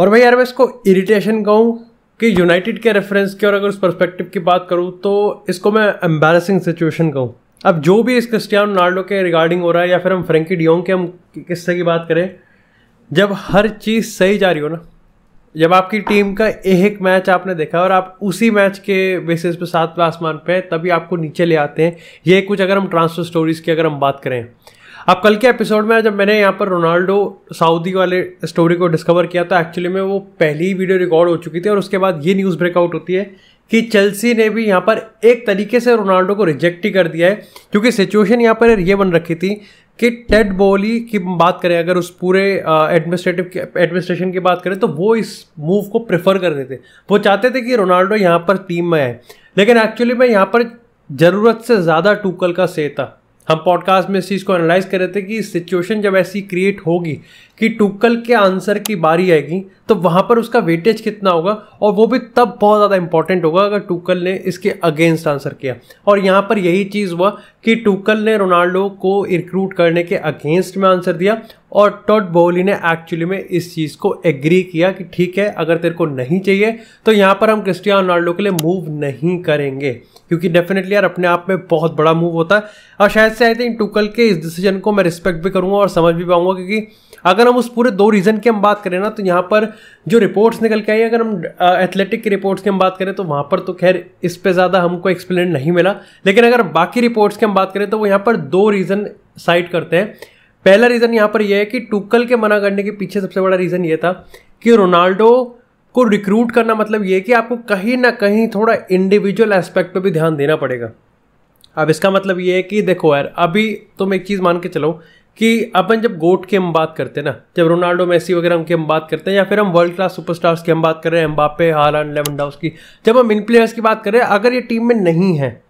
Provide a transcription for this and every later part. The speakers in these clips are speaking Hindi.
और भाई यार मैं इसको इरिटेशन कहूँ कि यूनाइटेड के रेफरेंस की और अगर उस परस्पेक्टिव की बात करूँ तो इसको मैं एम्बेरसिंग सिचुएशन कहूँ अब जो भी इस क्रिस्टियानो रोनाल्डो के रिगार्डिंग हो रहा है या फिर हम फ्रेंकी डियोंग के हम किस्से की बात करें जब हर चीज़ सही जा रही हो ना जब आपकी टीम का एक मैच आपने देखा और आप उसी मैच के बेसिस पे सात आसमान पे तभी आपको नीचे ले आते हैं ये कुछ अगर हम ट्रांसफर स्टोरीज की अगर हम बात करें अब कल के एपिसोड में जब मैंने यहाँ पर रोनाल्डो सऊदी वाले स्टोरी को डिस्कवर किया तो एक्चुअली में वो पहली वीडियो रिकॉर्ड हो चुकी थी और उसके बाद ये न्यूज़ ब्रेकआउट होती है कि चेल्सी ने भी यहाँ पर एक तरीके से रोनाल्डो को रिजेक्ट ही कर दिया है क्योंकि सिचुएशन यहाँ पर ये बन रखी थी कि टेड बोली की बात करें अगर उस पूरे एडमिनिस्ट्रेटिव एडमिनिस्ट्रेशन की बात करें तो वो इस मूव को प्रेफर कर रहे थे वो चाहते थे कि रोनाल्डो यहाँ पर टीम में आए लेकिन एक्चुअली में यहाँ पर ज़रूरत से ज़्यादा टूकल का से था हम पॉडकास्ट में इस चीज़ को एनालाइज कर रहे थे कि सिचुएशन जब ऐसी क्रिएट होगी कि टूकल के आंसर की बारी आएगी तो वहाँ पर उसका वेटेज कितना होगा और वो भी तब बहुत ज़्यादा इंपॉर्टेंट होगा अगर टूकल ने इसके अगेंस्ट आंसर किया और यहाँ पर यही चीज़ हुआ कि टूकल ने रोनाल्डो को रिक्रूट करने के अगेंस्ट में आंसर दिया और टॉट बोली ने एक्चुअली में इस चीज़ को एग्री किया कि ठीक है अगर तेरे को नहीं चाहिए तो यहाँ पर हम क्रिस्टियानो रोनाल्डो के लिए मूव नहीं करेंगे क्योंकि डेफिनेटली यार अपने आप में बहुत बड़ा मूव होता है और शायद से आई थिंक टूकल के इस डिसीजन को मैं रिस्पेक्ट भी करूँगा और समझ भी पाऊँगा क्योंकि अगर हम उस पूरे दो रीज़न की हम बात करें ना तो यहाँ पर जो रिपोर्ट्स निकल के आई अगर हम एथलेटिक की रिपोर्ट्स की हम बात करें तो वहाँ पर तो खैर इस पर ज़्यादा हमको एक्सप्लेन नहीं मिला लेकिन अगर बाकी रिपोर्ट्स की हम बात करें तो वो यहाँ पर दो रीज़न साइड करते हैं पहला रीज़न यहाँ पर यह है कि टूकल के मना करने के पीछे सबसे बड़ा रीज़न ये था कि रोनाल्डो को रिक्रूट करना मतलब ये कि आपको कहीं ना कहीं थोड़ा इंडिविजुअल एस्पेक्ट पे भी ध्यान देना पड़ेगा अब इसका मतलब ये है कि देखो यार अभी तुम एक चीज़ मान के चलो कि अपन जब गोट की हम बात करते हैं ना जब रोनाल्डो मेसी वगैरह की हम बात करते हैं या फिर हम वर्ल्ड क्लास सुपरस्टार्स की हम बात कर रहे हैं एम्बापे हालान लेवनडाउस की जब हम इन प्लेयर्स की बात कर रहे हैं अगर ये टीम में नहीं है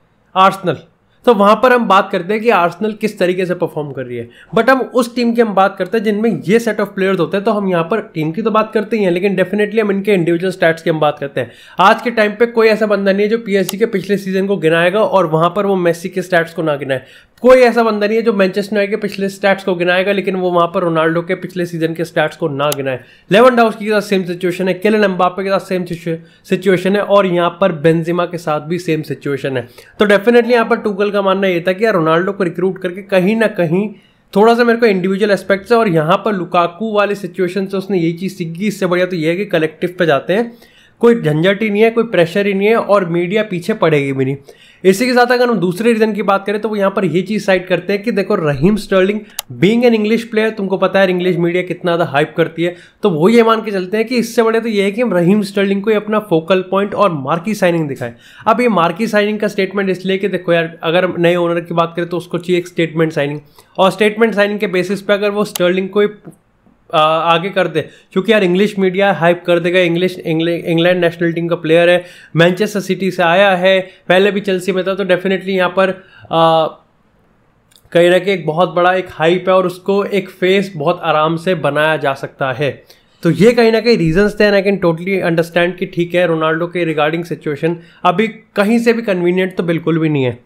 आर्सनल तो वहाँ पर हम बात करते हैं कि आर्सनल किस तरीके से परफॉर्म कर रही है बट हम उस टीम की हम बात करते हैं जिनमें ये सेट ऑफ प्लेयर्स होते हैं तो हम यहाँ पर टीम की तो बात करते ही हैं लेकिन डेफिनेटली हम इनके इंडिविजुअल स्टैट्स की हम बात करते हैं आज के टाइम पे कोई ऐसा बंदा नहीं है जो पीएसजी के पिछले सीजन को गिनाएगा और वहाँ पर वो मेसी के स्टैट्स को ना गिनाए कोई ऐसा बंदा नहीं है जो मैनचेस्टर यूनाइटेड के पिछले स्टैट्स को गिनाएगा लेकिन वो वहां पर रोनाल्डो के पिछले सीजन के स्टैट्स को ना गिनाए लेवन डाउस के साथ सेम सिचुएशन है केलन एम्बापे के साथ सेम सिचुएशन है और यहाँ पर बेंजिमा के साथ भी सेम सिचुएशन है तो डेफिनेटली यहाँ पर टूगल का मानना ये था कि यार रोनाल्डो को रिक्रूट करके कहीं ना कहीं थोड़ा सा मेरे को इंडिविजुअल एस्पेक्ट है और यहाँ पर लुकाकू वाले सिचुएशन से उसने यही चीज़ सीखी इससे बढ़िया तो ये है कि कलेक्टिव पे जाते हैं कोई झंझट ही नहीं है कोई प्रेशर ही नहीं है और मीडिया पीछे पड़ेगी भी नहीं इसी के साथ अगर हम दूसरे रीजन की बात करें तो वो यहाँ पर ये चीज़ साइड करते हैं कि देखो Raheem Sterling being an English player तुमको पता है इंग्लिश मीडिया कितना ज़्यादा हाइप करती है तो वो ये मान के चलते हैं कि इससे बड़े तो ये है कि हम रहीम स्टर्लिंग को अपना फोकल पॉइंट और मार्की साइनिंग दिखाएं अब ये मार्की साइनिंग का स्टेटमेंट इसलिए कि देखो यार अगर नए ओनर की बात करें तो उसको चाहिए एक स्टेटमेंट साइनिंग और स्टेटमेंट साइनिंग के बेसिस पे अगर वो स्टर्लिंग को आ, आगे कर दे क्योंकि यार इंग्लिश मीडिया हाइप कर देगा इंग्लिश इंग्लैंड नेशनल टीम का प्लेयर है मैनचेस्टर सिटी से आया है पहले भी चेल्सी में था तो डेफिनेटली यहाँ पर कहीं ना कहीं एक बहुत बड़ा एक हाइप है और उसको एक फेस बहुत आराम से बनाया जा सकता है तो ये कहीं ना कहीं रीजंस थे आई कैन टोटली अंडरस्टैंड कि ठीक है रोनाल्डो के रिगार्डिंग सिचुएशन अभी कहीं से भी कन्वीनियंट तो बिल्कुल भी नहीं है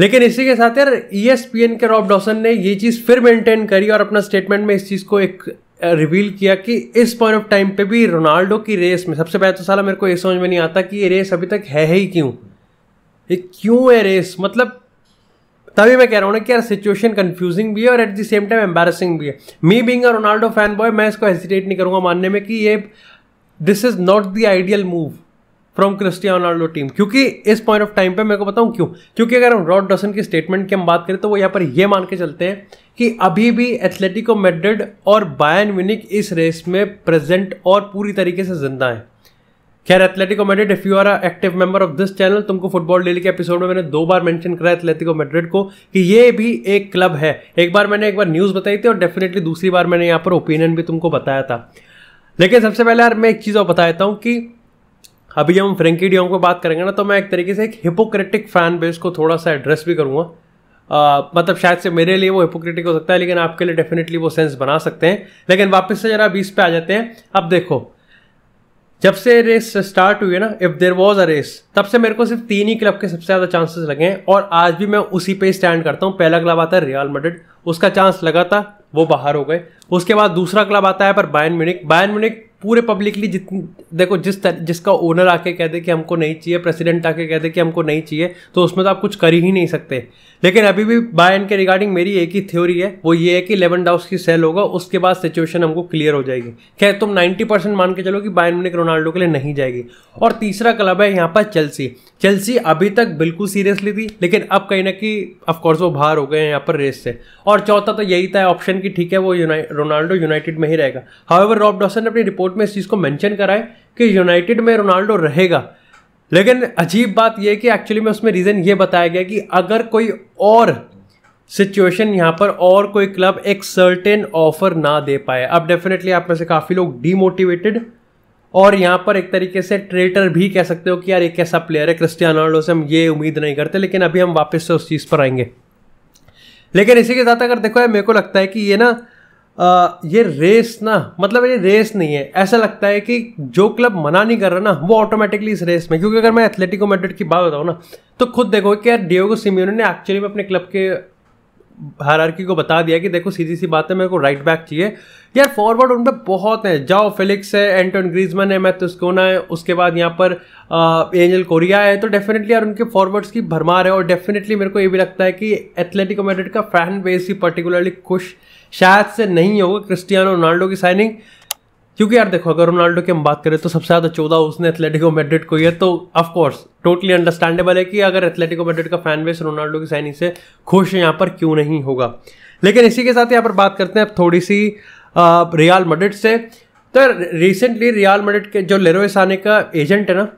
लेकिन इसी के साथ यार ई e के रॉब डॉसन ने ये चीज़ फिर मेंटेन करी और अपना स्टेटमेंट में इस चीज़ को एक रिवील किया कि इस पॉइंट ऑफ टाइम पे भी रोनाल्डो की रेस में सबसे पहले तो साला मेरे को ये समझ में नहीं आता कि ये रेस अभी तक है ही क्यों ये क्यों है रेस मतलब तभी मैं कह रहा हूँ ना कि यार सिचुएशन कंफ्यूजिंग भी है और at the same time embarrassing भी है me being Ronaldo fan boy मैं इसको हेजिटेट नहीं करूंगा मानने में कि ये this is not the ideal move from Cristiano Ronaldo team क्योंकि इस पॉइंट ऑफ टाइम पे मेरे को बताऊं क्यों क्योंकि अगर हम रॉड डसन की स्टेटमेंट की हम बात करें तो वो यहाँ पर ये मान के चलते हैं कि अभी भी एथलेटिको मेड्रिड और बायन विनिक इस रेस में प्रेजेंट और पूरी तरीके से जिंदा है खैर Atletico Madrid if you are active member of this channel तुमको फुटबॉल डेली के एपिसोड में मैंने दो बार मेंशन करा एथलेटिको मेड्रिड को कि ये भी एक क्लब है एक बार मैंने एक बार न्यूज़ बताई थी और डेफिनेटली दूसरी बार मैंने यहाँ पर ओपिनियन भी तुमको बताया था लेकिन सबसे पहले यार मैं एक चीज़ और बता देता हूँ कि अभी हम फ्रेंकी डियोंग पे बात करेंगे ना तो मैं एक तरीके से एक हिपोक्रेटिक फैन बेस को थोड़ा सा एड्रेस भी करूँगा मतलब शायद से मेरे लिए वो हिपोक्रेटिक हो सकता है लेकिन आपके लिए डेफिनेटली वो सेंस बना सकते हैं लेकिन वापस से जरा बीस पे आ जाते हैं अब देखो जब से रेस स्टार्ट हुई है ना if there was a race तब से मेरे को सिर्फ तीन ही क्लब के सबसे ज़्यादा चांसेस लगे हैं और आज भी मैं उसी पे स्टैंड करता हूँ पहला क्लब आता है रियल मडिड उसका चांस लगा था वो बाहर हो गए उसके बाद दूसरा क्लब आता है पर बायन म्यूनिक बायन म्यूनिक पूरे पब्लिकली जित देखो जिस तर, जिसका ओनर आके कह दे कि हमको नहीं चाहिए प्रेसिडेंट आके कह दे कि हमको नहीं चाहिए तो उसमें तो आप कुछ कर ही नहीं सकते लेकिन अभी भी बाय के रिगार्डिंग मेरी एक ही थ्योरी है वो ये है कि लेवन डाउस की सेल होगा उसके बाद सिचुएशन हमको क्लियर हो जाएगी खैर तुम नाइन्टी परसेंट मान के चलो कि बायन मिनिक रोनाल्डो के लिए नहीं जाएगी और तीसरा क्लब है यहाँ पर चेल्सी चेल्सी अभी तक बिल्कुल सीरियसली थी लेकिन अब कहीं ना कहीं ऑफकोर्स वो बाहर हो गए हैं यहाँ पर रेस से और चौथा तो यही था ऑप्शन कि ठीक है वो यूनाइ रोनाल्डो यूनाइटेड में ही रहेगा हावेवर रॉब डॉसन ने अपनी रिपोर्ट में इस चीज़ को मैंशन करा है कि यूनाइटेड में रोनाल्डो रहेगा लेकिन अजीब बात यह कि एक्चुअली में उसमें रीज़न ये बताया गया कि अगर कोई और सिचुएशन यहाँ पर और कोई क्लब एक सर्टेन ऑफर ना दे पाए अब डेफिनेटली आप में से काफ़ी लोग डीमोटिवेटेड और यहाँ पर एक तरीके से ट्रेटर भी कह सकते हो कि यार एक कैसा प्लेयर है क्रिस्टियानो रोनाल्डो से हम ये उम्मीद नहीं करते लेकिन अभी हम वापस से उस चीज़ पर आएंगे लेकिन इसी के साथ अगर देखो यार मेरे को लगता है कि ये ना आ, ये रेस ना मतलब ये रेस नहीं है ऐसा लगता है कि जो क्लब मना नहीं कर रहा ना वो ऑटोमेटिकली इस रेस में क्योंकि अगर मैं एथलेटिको मेडिट की बात बताऊँ ना तो खुद देखो कि यार डिओगो सिम्यूनो ने एक्चुअली में अपने क्लब के हारारकी को बता दिया कि देखो सीधी सी बात है मेरे को राइट बैक चाहिए यार फॉरवर्ड उन पर बहुत है जाओ फिलिक्स है एंटोन ग्रीजमन है मैथुस्कोना तो है उसके बाद यहाँ पर एंजल कोरिया है तो डेफिनेटली यार उनके फॉरवर्ड्स की भरमार है और डेफिनेटली मेरे को ये भी लगता है कि एथलेटिको मेडिट का फैन बेस ही पर्टिकुलरली खुश शायद से नहीं होगा क्रिस्टियानो रोनाल्डो की साइनिंग क्योंकि यार देखो अगर रोनाल्डो की हम बात करें तो सबसे ज़्यादा चौदह उसने एथलेटिको मेड्रिड को ही है तो ऑफकोर्स टोटली अंडरस्टैंडेबल है कि अगर एथलेटिको मेड्रिड का फैन बेस रोनाल्डो की साइनिंग से खुश है यहाँ पर क्यों नहीं होगा लेकिन इसी के साथ यहाँ पर बात करते हैं अब थोड़ी सी रियाल मड्रिड से तो रिसेंटली रियाल मड्रिड के जो लेरोसाने का एजेंट है ना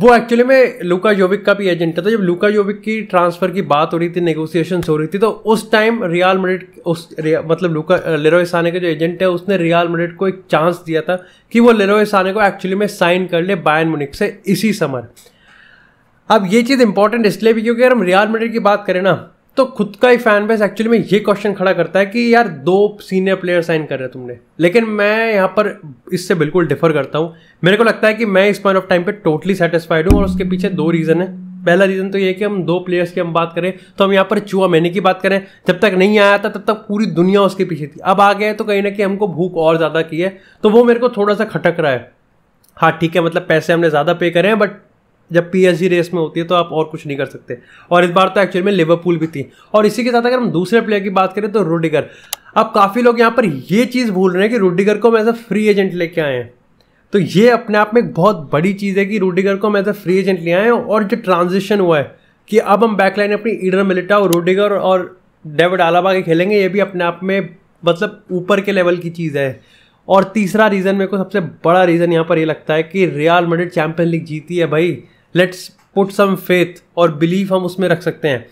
वो एक्चुअली में लुका योविक का भी एजेंट था तो जब लुका योविक की ट्रांसफर की बात हो रही थी नेगोशिएशन हो रही थी तो उस टाइम रियाल मेडिट उस मतलब लुका लेरोय साने का जो एजेंट है उसने रियाल मेडिट को एक चांस दिया था कि वो लेरोय साने को एक्चुअली में साइन कर ले बायन मुनिक से इसी समर अब ये चीज़ इंपॉर्टेंट इसलिए भी क्योंकि अगर हम रियाल मेडिट की बात करें ना तो खुद का ही फैन बेस एक्चुअली में ये क्वेश्चन खड़ा करता है कि यार दो सीनियर प्लेयर साइन कर रहे तुमने लेकिन मैं यहाँ पर इससे बिल्कुल डिफर करता हूँ मेरे को लगता है कि मैं इस पॉइंट ऑफ टाइम पे टोटली सेटिस्फाइड हूँ और उसके पीछे दो रीज़न है पहला रीज़न तो ये कि हम दो प्लेयर्स की हम बात करें तो हम यहाँ पर चुआ मैंने की बात करें जब तक नहीं आया था तब तक पूरी दुनिया उसके पीछे थी अब आ गए तो कहीं ना कहीं हमको भूख और ज़्यादा की है तो वो मेरे को थोड़ा सा खटक रहा है हाँ ठीक है मतलब पैसे हमने ज़्यादा पे करे हैं बट जब पी रेस में होती है तो आप और कुछ नहीं कर सकते और इस बार तो एक्चुअली में लिवरपूल भी थी और इसी के साथ अगर हम दूसरे प्लेयर की बात करें तो रूडिगर अब काफ़ी लोग यहाँ पर ये चीज़ भूल रहे हैं कि रूडिगर को हम एज अ फ्री एजेंट लेके आए हैं तो ये अपने आप में एक बहुत बड़ी चीज़ है कि रूडिगर को हम एज अ फ्री एजेंट ले आए हैं और जो ट्रांजिशन हुआ है कि अब हम बैकलाइन अपनी ईडर मिलिटा और रूडिगर और डेविड आलाबा के खेलेंगे ये भी अपने आप में मतलब ऊपर के लेवल की चीज़ है और तीसरा रीज़न मेरे को सबसे बड़ा रीज़न यहाँ पर ये लगता है कि रियाल मेड्रिड चैंपियन लीग जीती है भाई लेट्स पुट सम फेथ और बिलीव हम उसमें रख सकते हैं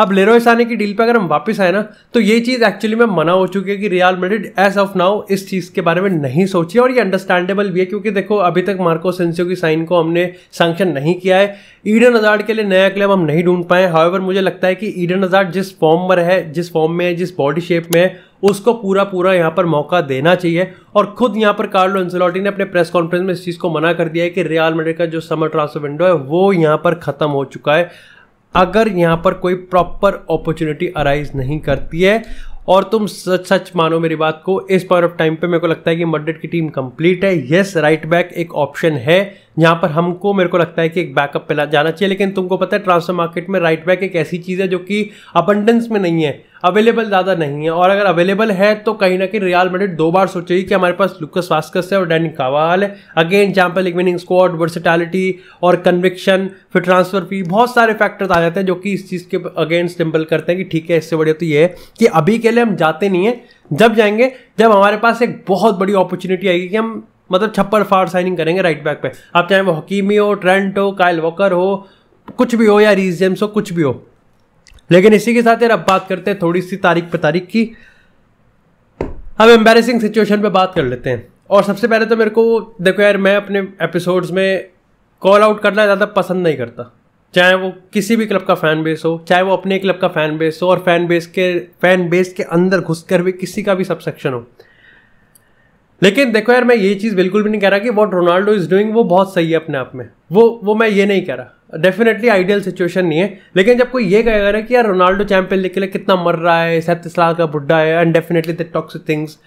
अब लेरोय साने की डील पे अगर हम वापस आए ना तो ये चीज़ एक्चुअली में मना हो चुकी है कि Real Madrid as of now इस चीज़ के बारे में नहीं सोची और ये अंडरस्टैंडेबल भी है क्योंकि देखो अभी तक मार्को सेंसियो की साइन को हमने सैंक्शन नहीं किया है ईडन आजाद के लिए नया क्लब हम नहीं ढूंढ पाए हाउएवर मुझे लगता है कि ईडन आजाद जिस फॉर्म पर है जिस फॉर्म में है जिस बॉडी शेप में है उसको पूरा पूरा यहाँ पर मौका देना चाहिए और खुद यहाँ पर कार्लो एंसलॉटी ने अपने प्रेस कॉन्फ्रेंस में इस चीज़ को मना कर दिया है कि रियाल मेडिड का जो समर ट्रांसफर विंडो है वो यहाँ पर ख़त्म हो चुका है अगर यहाँ पर कोई प्रॉपर अपॉर्चुनिटी अराइज नहीं करती है और तुम सच सच मानो मेरी बात को इस पॉइंट ऑफ टाइम पे मेरे को लगता है कि मड्रिड की टीम कंप्लीट है यस राइट बैक एक ऑप्शन है यहाँ पर हमको मेरे को लगता है कि एक बैकअप पे जाना चाहिए लेकिन तुमको पता है ट्रांसफर मार्केट में राइट बैक एक ऐसी चीज़ है जो कि अबंडेंस में नहीं है अवेलेबल ज़्यादा नहीं है और अगर अवेलेबल है तो कहीं ना कहीं रियाल मेडिट दो बार सोचेगी कि हमारे पास लुकस वास्कस है और डैनिक कावाल है अगेन चैंपियन एक विनिंग स्कॉड वर्सिटैलिटी और कन्विक्शन फिर ट्रांसफर फी बहुत सारे फैक्टर्स आ जाते हैं जो कि इस चीज़ के अगेंस्ट सिंपल करते हैं कि ठीक है इससे बढ़िया तो ये है कि अभी के लिए हम जाते नहीं हैं जब जाएंगे जब हमारे पास एक बहुत बड़ी अपॉर्चुनिटी आएगी कि हम मतलब छप्पर फाड़ साइनिंग करेंगे राइट बैक पे आप चाहे वो हकीमी हो ट्रेंट हो कायल वॉकर हो कुछ भी हो या रीज जेम्स हो कुछ भी हो लेकिन इसी के साथ यार अब बात करते हैं थोड़ी सी तारीख पे तारीख की अब एम्बेसिंग सिचुएशन पे बात कर लेते हैं और सबसे पहले तो मेरे को देखो यार मैं अपने एपिसोड्स में कॉल आउट करना ज़्यादा पसंद नहीं करता चाहे वो किसी भी क्लब का फ़ैन बेस हो चाहे वो अपने क्लब का फ़ैन बेस हो और फ़ैन बेस के फ़ैन बेस के अंदर घुस कर भी किसी का भी सबसेक्शन हो लेकिन देखो यार मैं ये चीज़ बिल्कुल भी नहीं कह रहा कि वॉट रोनाल्डो इज़ डूइंग वो बहुत सही है अपने आप में वो वो मैं ये नहीं कह रहा डेफिनेटली आइडियल सिचुएशन नहीं है लेकिन जब कोई ये रहा है कि यार रोनाल्डो चैंपियन लीग के लिए कितना मर रहा है सैंतीस लाख का बुढ़ा है and definitely the toxic things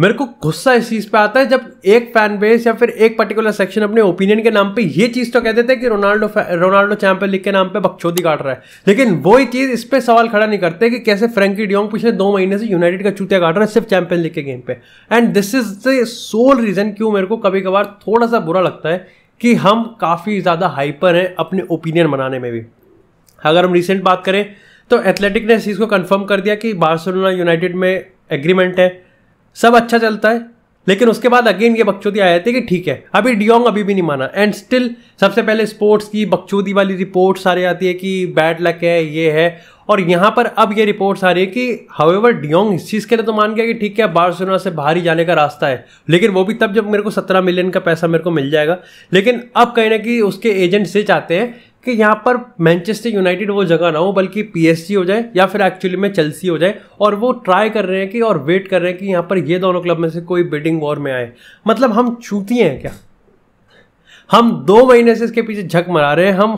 मेरे को गुस्सा इस चीज़ पे आता है जब एक फैन बेस या फिर एक पर्टिकुलर सेक्शन अपने ओपिनियन के नाम पे ये चीज़ तो कह देते हैं कि रोनाल्डो रोनाल्डो चैंपियन लीग के नाम पे बकचोदी काट रहा है लेकिन वही चीज़ इस पर सवाल खड़ा नहीं करते कि कैसे फ्रेंकी डियोंग पिछले दो महीने से यूनाइटेड का चूतिया काट रहा है सिर्फ चैंपियन लीग के गेम पे and this is the sole reason क्यों मेरे को कभी कभार थोड़ा सा बुरा लगता है कि हम काफ़ी ज़्यादा हाइपर हैं अपने ओपिनियन बनाने में भी अगर हम रिसेंट बात करें तो एथलेटिक ने इस चीज़ को कन्फर्म कर दिया कि बार्सिलोना यूनाइटेड में एग्रीमेंट है सब अच्छा चलता है लेकिन उसके बाद अगेन ये बकचोदी जाती है कि ठीक है अभी डियोंग अभी भी नहीं माना एंड स्टिल सबसे पहले स्पोर्ट्स की बकचोदी वाली रिपोर्ट सारे आती है कि बैड लक है ये है और यहाँ पर अब ये रिपोर्ट्स आ रही है कि हावेवर डियोंग इस चीज़ के लिए तो मान गया कि ठीक है बार्सिलोना से बाहर ही जाने का रास्ता है लेकिन वो भी तब जब मेरे को सत्रह मिलियन का पैसा मेरे को मिल जाएगा लेकिन अब कहीं ना कि उसके एजेंट से चाहते हैं कि यहाँ पर मैनचेस्टर यूनाइटेड वो जगह ना हो बल्कि पीएसजी हो जाए या फिर एक्चुअली में चेल्सी हो जाए और वो ट्राई कर रहे हैं कि और वेट कर रहे हैं कि यहाँ पर ये दोनों क्लब में से कोई बिडिंग वॉर में आए मतलब हम छूती हैं क्या हम दो महीने से इसके पीछे झक मरा रहे हैं हम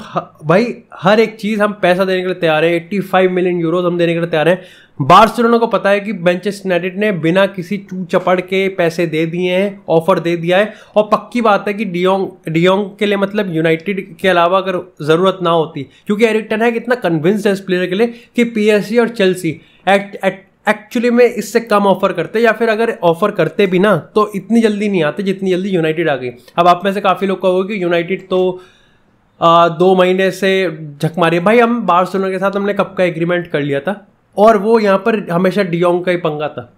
भाई हर एक चीज़ हम पैसा देने के लिए तैयार हैं फाइव मिलियन यूरोज हम देने के लिए तैयार हैं बार्सिलोना को पता है कि बेंचेस यूनाइटेड ने बिना किसी चू चपड़ के पैसे दे दिए हैं ऑफर दे दिया है और पक्की बात है कि डियोंग डियोंग के लिए मतलब यूनाइटेड के अलावा अगर ज़रूरत ना होती क्योंकि एरिक्टन है इतना कन्विंस है इस प्लेयर के लिए कि पी और चेल्सी एट एट एक्चुअली में इससे कम ऑफर करते या फिर अगर ऑफर करते भी ना तो इतनी जल्दी नहीं आते जितनी जल्दी यूनाइटेड आ गई अब आप में से काफ़ी लोग कहोगे कि यूनाइटेड तो आ, दो महीने से झक मारे भाई हम बार्सलोना के साथ हमने कब का एग्रीमेंट कर लिया था और वो यहाँ पर हमेशा डियोंग का ही पंगा था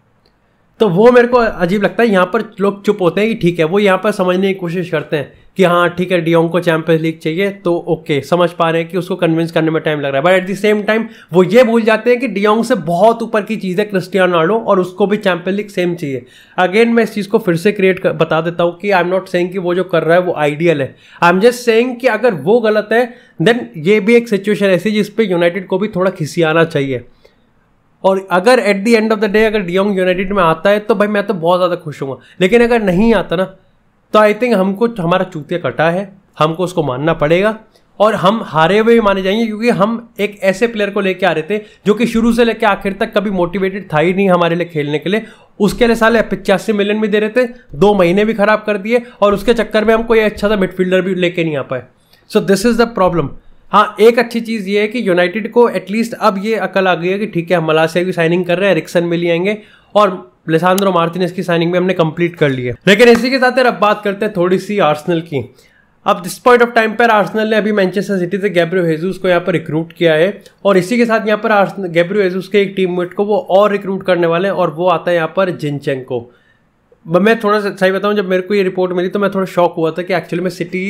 तो वो मेरे को अजीब लगता है यहाँ पर लोग चुप होते हैं कि ठीक है वो यहाँ पर समझने की कोशिश करते हैं कि हाँ ठीक है डियोंग को चैंपियंस लीग चाहिए तो ओके समझ पा रहे हैं कि उसको कन्विंस करने में टाइम लग रहा है but at the same time वो ये भूल जाते हैं कि डियोंग से बहुत ऊपर की चीज़ है क्रिस्टियानो रोनाल्डो और उसको भी चैंपियंस लीग सेम चाहिए अगेन मैं इस चीज़ को फिर से क्रिएट कर, बता देता हूँ कि आई एम नॉट सेइंग कि वो जो कर रहा है वो आइडियल है आई एम जस्ट सेइंग कि अगर वो गलत है देन ये भी एक सिचुएशन ऐसी जिस पर यूनाइटेड को भी थोड़ा खिसियाना चाहिए और अगर at the end of the day अगर डियोंग यूनाइटेड में आता है तो भाई मैं तो बहुत ज़्यादा खुश हूँ लेकिन अगर नहीं आता ना तो आई थिंक हमको हमारा चूतिया कटा है हमको उसको मानना पड़ेगा और हम हारे हुए माने जाएंगे क्योंकि हम एक ऐसे प्लेयर को लेके आ रहे थे जो कि शुरू से लेके आखिर तक कभी मोटिवेटेड था ही नहीं हमारे लिए खेलने के लिए उसके लिए साले पिचासी मिलियन भी दे रहे थे दो महीने भी खराब कर दिए और उसके चक्कर में हम कोई अच्छा सा मिडफील्डर भी लेके नहीं आ पाए so this is the problem हाँ एक अच्छी चीज़ ये है कि यूनाइटेड को एटलीस्ट अब ये अकल आ गई है कि ठीक है हम मलासिया की साइनिंग कर रहे हैं रिक्सन मिल आएंगे और लेसांद्रो मार्टिनेस की साइनिंग में हमने कंप्लीट कर ली है लेकिन इसी के साथ अब बात करते हैं थोड़ी सी आर्सनल की अब दिस पॉइंट ऑफ टाइम पर आर्सनल ने अभी मैनचेस्टर सिटी से गैब्रियो हेजूस को यहाँ पर रिक्रूट किया है और इसी के साथ यहाँ पर गैब्रियो हेजूस के एक टीममेट को वो और रिक्रूट करने वाले हैं और वो आता है यहाँ पर जिनचेंग को मैं थोड़ा सा सही बताऊं जब मेरे को ये रिपोर्ट मिली तो मैं थोड़ा शॉक हुआ था कि एक्चुअली में सिटी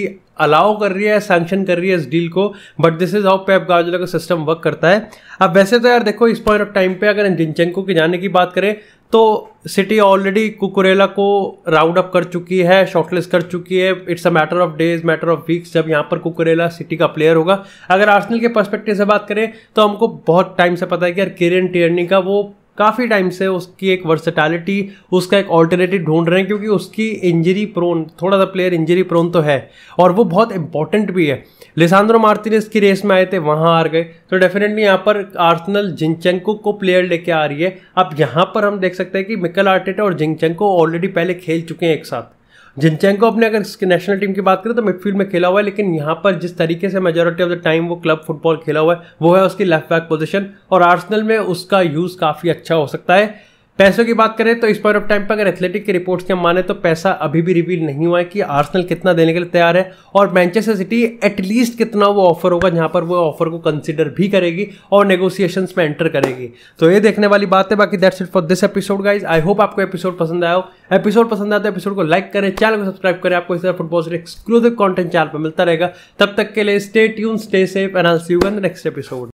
अलाउ कर रही है सैंक्शन कर रही है इस डील को but this is how Pep Guardiola का सिस्टम वर्क करता है अब वैसे तो यार देखो इस पॉइंट ऑफ टाइम पे अगर जिनचेंको के जाने की बात करें तो सिटी ऑलरेडी कुकुरेला को राउंड अप कर चुकी है शॉर्टलिस्ट कर चुकी है it's a matter of days matter of weeks जब यहाँ पर कुकुरेला सिटी का प्लेयर होगा अगर आर्सनल के पर्सपेक्टिव से बात करें तो हमको बहुत टाइम से पता है कि यार किरण टियर्नी का वो काफ़ी टाइम से उसकी एक वर्सटैलिटी उसका एक ऑल्टरनेटिव ढूंढ रहे हैं क्योंकि उसकी इंजरी प्रोन थोड़ा सा प्लेयर इंजरी प्रोन तो है और वो बहुत इंपॉर्टेंट भी है लिसांद्रो मार्टिनेस की रेस में आए थे वहाँ हार गए तो डेफिनेटली यहाँ पर आर्सनल जिंगचेंको को प्लेयर लेके आ रही है अब यहाँ पर हम देख सकते हैं कि मिकल आर्टेटा और जिंगचेंको ऑलरेडी पहले खेल चुके हैं एक साथ जिनचेंको अपने अगर नेशनल टीम की बात करें तो मिडफील्ड में खेला हुआ है लेकिन यहाँ पर जिस तरीके से मेजोरिटी ऑफ द टाइम वो क्लब फुटबॉल खेला हुआ है वो है उसकी लेफ्ट बैक पोजिशन और आर्सनल में उसका यूज़ काफ़ी अच्छा हो सकता है पैसों की बात करें तो इस पॉइंट ऑफ टाइम पर अगर एथलेटिक की रिपोर्ट्स के माने तो पैसा अभी भी रिवील नहीं हुआ है कि आर्सनल कितना देने के लिए तैयार है और मैनचेस्टर सिटी एटलीस्ट कितना वो ऑफर होगा जहां पर वो ऑफर को कंसिडर भी करेगी और नेगोशिएशंस में एंटर करेगी तो ये देखने वाली बात है बाकी that's it for this episode guys I hope आपको एपिसोड पसंद आया हो एपिसोड पसंद आया तो एपिसोड को लाइक करें चैनल को सब्सक्राइब करें आपको इस तरह फुटबॉल से एक्सक्लूसिव कॉन्टेंट चैनल पर मिलता रहेगा तब तक के लिए stay tune stay safe and see you next episode